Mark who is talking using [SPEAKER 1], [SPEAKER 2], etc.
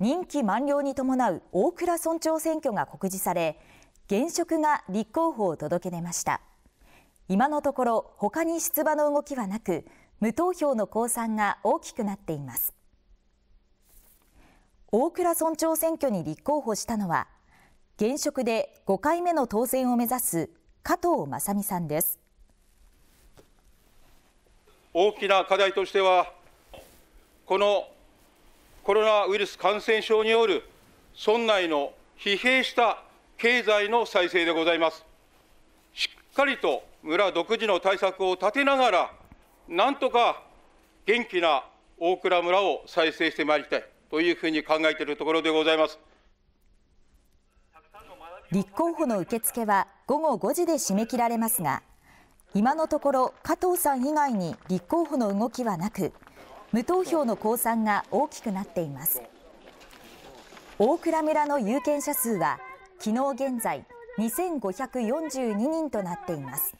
[SPEAKER 1] 任期満了に伴う大蔵村長選挙が告示され現職が立候補を届け出ました今のところ他に出馬の動きはなく無投票の公算が大きくなっています大蔵村長選挙に立候補したのは現職で5回目の当選を目指す加藤正美さんです
[SPEAKER 2] 大きな課題としてはこのコロナウイルス感染症による村内の疲弊した経済の再生でございます。しっかりと村独自の対策を立てながら、なんとか元気な大蔵村を再生してまいりたいというふうに考えているところでございます。
[SPEAKER 1] 立候補の受付は午後5時で締め切られますが、今のところ加藤さん以外に立候補の動きはなく、無投票の公算が大きくなっています大蔵村の有権者数は昨日現在2542人となっています